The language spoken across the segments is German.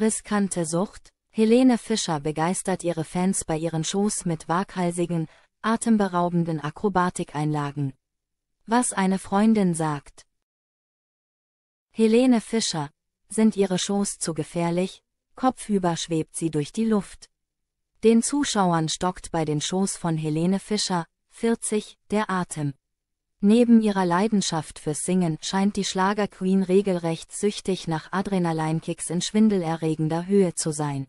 Riskante Sucht? Helene Fischer begeistert ihre Fans bei ihren Shows mit waghalsigen, atemberaubenden Akrobatikeinlagen. Was eine Freundin sagt. Helene Fischer, sind ihre Shows zu gefährlich, kopfüber schwebt sie durch die Luft. Den Zuschauern stockt bei den Shows von Helene Fischer, 40, der Atem. Neben ihrer Leidenschaft fürs Singen scheint die Schlagerqueen regelrecht süchtig nach Adrenalinkicks in schwindelerregender Höhe zu sein.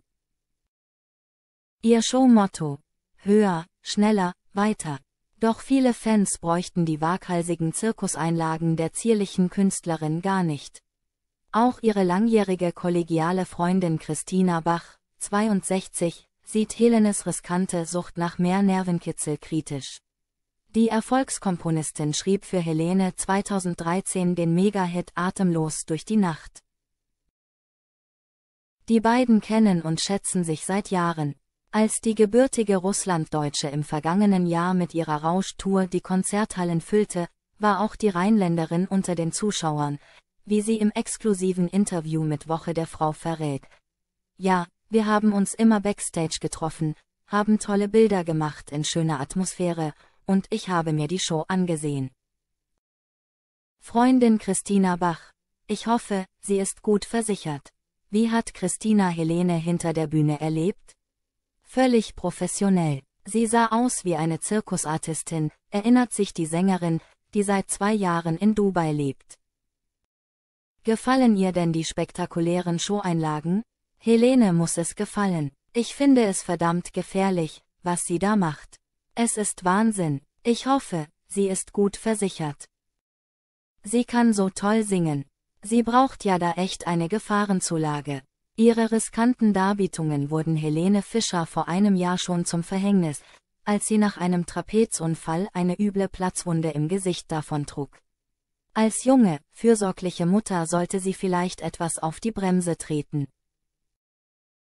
Ihr Showmotto Höher, schneller, weiter. Doch viele Fans bräuchten die waghalsigen Zirkuseinlagen der zierlichen Künstlerin gar nicht. Auch ihre langjährige kollegiale Freundin Christina Bach, 62, sieht Helenes riskante Sucht nach mehr Nervenkitzel kritisch. Die Erfolgskomponistin schrieb für Helene 2013 den Mega-Hit Atemlos durch die Nacht. Die beiden kennen und schätzen sich seit Jahren. Als die gebürtige Russlanddeutsche im vergangenen Jahr mit ihrer Rauschtour die Konzerthallen füllte, war auch die Rheinländerin unter den Zuschauern, wie sie im exklusiven Interview mit Woche der Frau verrät. Ja, wir haben uns immer backstage getroffen, haben tolle Bilder gemacht in schöner Atmosphäre, und ich habe mir die Show angesehen. Freundin Christina Bach. Ich hoffe, sie ist gut versichert. Wie hat Christina Helene hinter der Bühne erlebt? Völlig professionell. Sie sah aus wie eine Zirkusartistin, erinnert sich die Sängerin, die seit zwei Jahren in Dubai lebt. Gefallen ihr denn die spektakulären Showeinlagen? Helene muss es gefallen. Ich finde es verdammt gefährlich, was sie da macht. Es ist Wahnsinn. Ich hoffe, sie ist gut versichert. Sie kann so toll singen. Sie braucht ja da echt eine Gefahrenzulage. Ihre riskanten Darbietungen wurden Helene Fischer vor einem Jahr schon zum Verhängnis, als sie nach einem Trapezunfall eine üble Platzwunde im Gesicht davontrug. Als junge, fürsorgliche Mutter sollte sie vielleicht etwas auf die Bremse treten.